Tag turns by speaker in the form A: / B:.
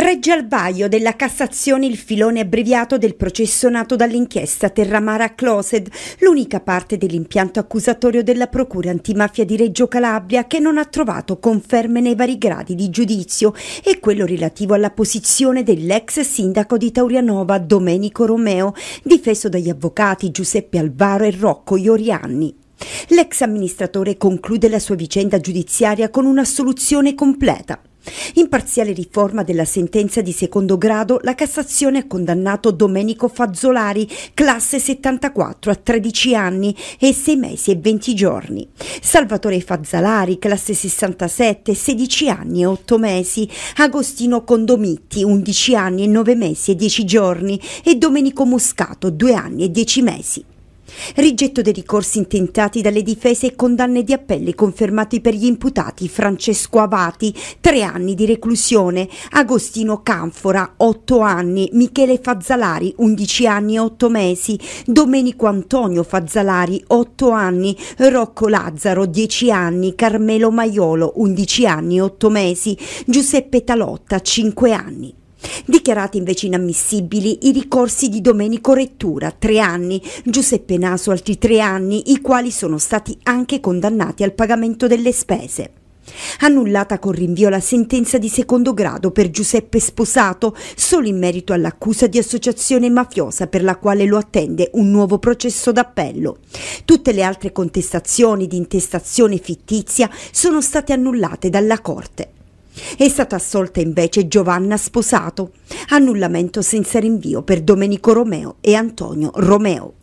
A: Regge al vaglio della Cassazione il filone abbreviato del processo nato dall'inchiesta Terramara Closed, l'unica parte dell'impianto accusatorio della Procura antimafia di Reggio Calabria che non ha trovato conferme nei vari gradi di giudizio e quello relativo alla posizione dell'ex sindaco di Taurianova Domenico Romeo, difeso dagli avvocati Giuseppe Alvaro e Rocco Iorianni. L'ex amministratore conclude la sua vicenda giudiziaria con una soluzione completa. In parziale riforma della sentenza di secondo grado, la Cassazione ha condannato Domenico Fazzolari, classe 74, a 13 anni e 6 mesi e 20 giorni. Salvatore Fazzolari, classe 67, 16 anni e 8 mesi. Agostino Condomitti, 11 anni e 9 mesi e 10 giorni. E Domenico Moscato, 2 anni e 10 mesi. Rigetto dei ricorsi intentati dalle difese e condanne di appelli confermati per gli imputati Francesco Avati, tre anni di reclusione, Agostino Canfora, otto anni, Michele Fazzalari, undici anni e otto mesi, Domenico Antonio Fazzalari, otto anni, Rocco Lazzaro, dieci anni, Carmelo Maiolo, undici anni e otto mesi, Giuseppe Talotta, cinque anni. Dichiarati invece inammissibili i ricorsi di Domenico Rettura, tre anni, Giuseppe Naso, altri tre anni, i quali sono stati anche condannati al pagamento delle spese. Annullata con rinvio la sentenza di secondo grado per Giuseppe Sposato, solo in merito all'accusa di associazione mafiosa per la quale lo attende un nuovo processo d'appello. Tutte le altre contestazioni di intestazione fittizia sono state annullate dalla Corte. È stata assolta invece Giovanna Sposato, annullamento senza rinvio per Domenico Romeo e Antonio Romeo.